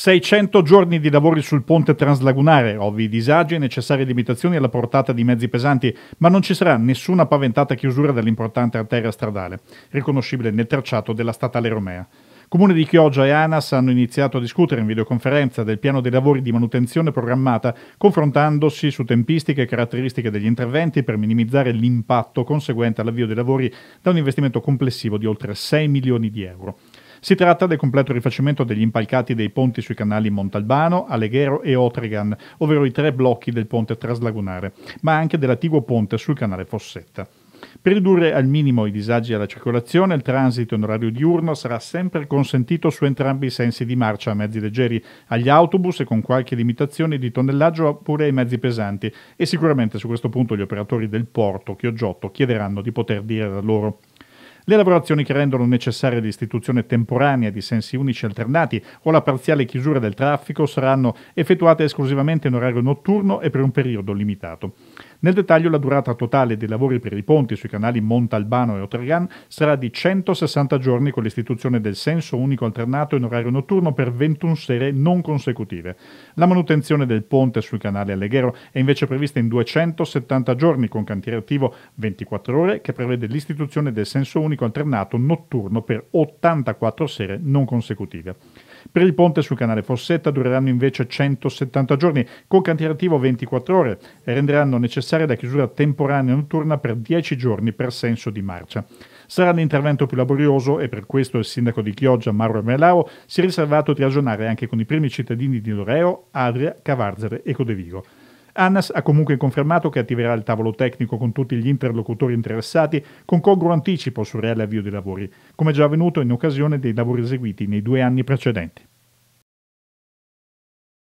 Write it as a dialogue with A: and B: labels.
A: 600 giorni di lavori sul ponte translagunare, ovvi disagi e necessarie limitazioni alla portata di mezzi pesanti, ma non ci sarà nessuna paventata chiusura dell'importante arteria stradale, riconoscibile nel tracciato della statale Romea. Comune di Chioggia e ANAS hanno iniziato a discutere in videoconferenza del piano dei lavori di manutenzione programmata, confrontandosi su tempistiche e caratteristiche degli interventi per minimizzare l'impatto conseguente all'avvio dei lavori da un investimento complessivo di oltre 6 milioni di euro. Si tratta del completo rifacimento degli impalcati dei ponti sui canali Montalbano, Aleghero e Otregan, ovvero i tre blocchi del ponte traslagunare, ma anche dell'attivo ponte sul canale Fossetta. Per ridurre al minimo i disagi alla circolazione, il transito in orario diurno sarà sempre consentito su entrambi i sensi di marcia, a mezzi leggeri, agli autobus e con qualche limitazione di tonnellaggio oppure ai mezzi pesanti e sicuramente su questo punto gli operatori del porto Chioggiotto chiederanno di poter dire da loro. Le lavorazioni che rendono necessaria l'istituzione temporanea di sensi unici alternati o la parziale chiusura del traffico saranno effettuate esclusivamente in orario notturno e per un periodo limitato. Nel dettaglio la durata totale dei lavori per i ponti sui canali Montalbano e Otregan sarà di 160 giorni con l'istituzione del senso unico alternato in orario notturno per 21 sere non consecutive. La manutenzione del ponte sul canale Alleghero è invece prevista in 270 giorni con cantiere attivo 24 ore che prevede l'istituzione del senso unico alternato notturno per 84 sere non consecutive. Per il ponte sul canale Fossetta dureranno invece 170 giorni, con cantiere attivo 24 ore, e renderanno necessaria la chiusura temporanea notturna per 10 giorni per senso di marcia. Sarà l'intervento più laborioso e per questo il sindaco di Chioggia, Mauro Melao, si è riservato di ragionare anche con i primi cittadini di Loreo, Adria, Cavarzere e Codevigo. ANAS ha comunque confermato che attiverà il tavolo tecnico con tutti gli interlocutori interessati con congruo anticipo sul reale avvio dei lavori, come già avvenuto in occasione dei lavori eseguiti nei due anni precedenti.